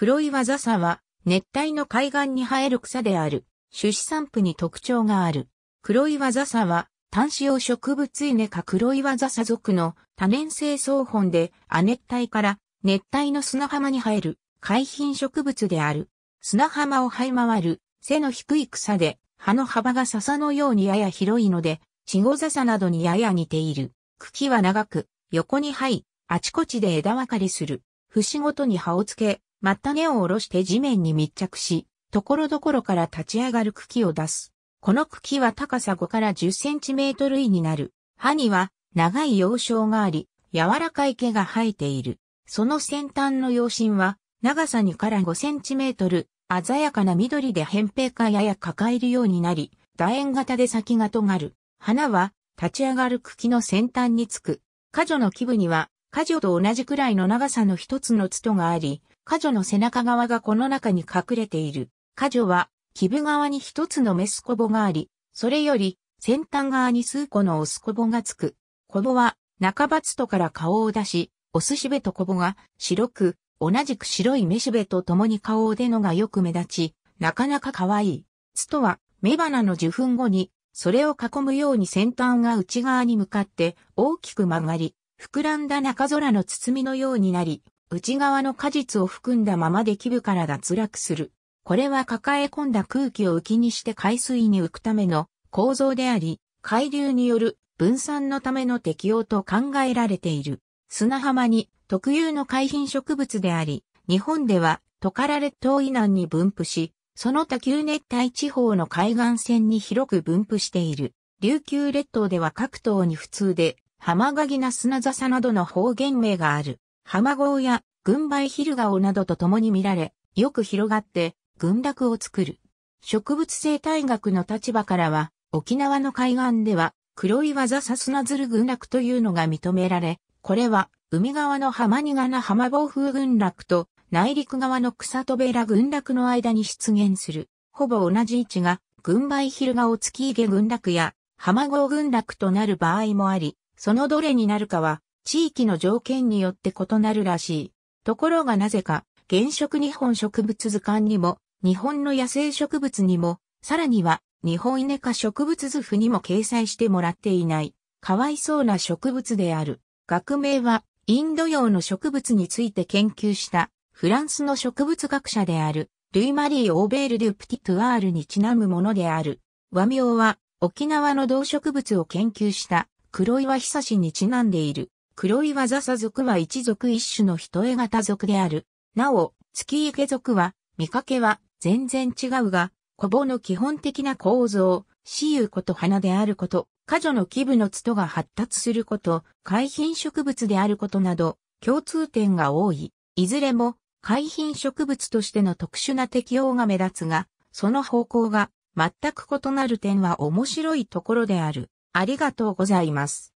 黒岩笹は熱帯の海岸に生える草である。種子散布に特徴がある。黒岩笹は単子葉植物稲か黒岩笹属の多年生草本で亜熱帯から熱帯の砂浜に生える海浜植物である。砂浜を這い回る背の低い草で葉の幅が笹のようにやや広いので、シゴ笹などにやや似ている。茎は長く横に這い、あちこちで枝分かれする。節ごとに葉をつけ、末根を下ろして地面に密着し、ところどころから立ち上がる茎を出す。この茎は高さ5から10センチメートル以になる。歯には長い葉鞘があり、柔らかい毛が生えている。その先端の葉身は長さ2から5センチメートル、鮮やかな緑で扁平化やや抱えるようになり、楕円型で先が尖る。花は立ち上がる茎の先端につく。果女の基部には、果女と同じくらいの長さの一つの筒があり、カジョの背中側がこの中に隠れている。カジョは、基部側に一つのメスコボがあり、それより、先端側に数個のオスコボがつく。コボは、中バツトから顔を出し、オスシベとコボが、白く、同じく白いメシベと共に顔を出のがよく目立ち、なかなか可愛い。ツトは、雌花の受粉後に、それを囲むように先端が内側に向かって、大きく曲がり、膨らんだ中空の包みのようになり、内側の果実を含んだままで基部から脱落する。これは抱え込んだ空気を浮きにして海水に浮くための構造であり、海流による分散のための適応と考えられている。砂浜に特有の海浜植物であり、日本ではトカラ列島以南に分布し、その他旧熱帯地方の海岸線に広く分布している。琉球列島では各島に普通で、浜ガギな砂笹などの方言名がある。浜郷や群梅ヒルガオなどと共に見られ、よく広がって群落を作る。植物生態学の立場からは、沖縄の海岸では黒岩ザサスナズル群落というのが認められ、これは海側の浜にがな浜防風群落と内陸側の草戸べら群落の間に出現する。ほぼ同じ位置が、軍配昼顔月池群落や、浜郷群落となる場合もあり、そのどれになるかは、地域の条件によって異なるらしい。ところがなぜか、原色日本植物図鑑にも、日本の野生植物にも、さらには、日本稲科植物図譜にも掲載してもらっていない、かわいそうな植物である。学名は、インド洋の植物について研究した、フランスの植物学者である、ルイ・マリー・オーベール・デュ・プティ・トゥワールにちなむものである。和名は、沖縄の動植物を研究した、黒岩久志にちなんでいる。黒岩笹族は一族一種の人絵型族である。なお、月池族は、見かけは全然違うが、古ぼの基本的な構造、死ゆこと花であること、花女の基部の都が発達すること、海浜植物であることなど、共通点が多い。いずれも、海浜植物としての特殊な適応が目立つが、その方向が全く異なる点は面白いところである。ありがとうございます。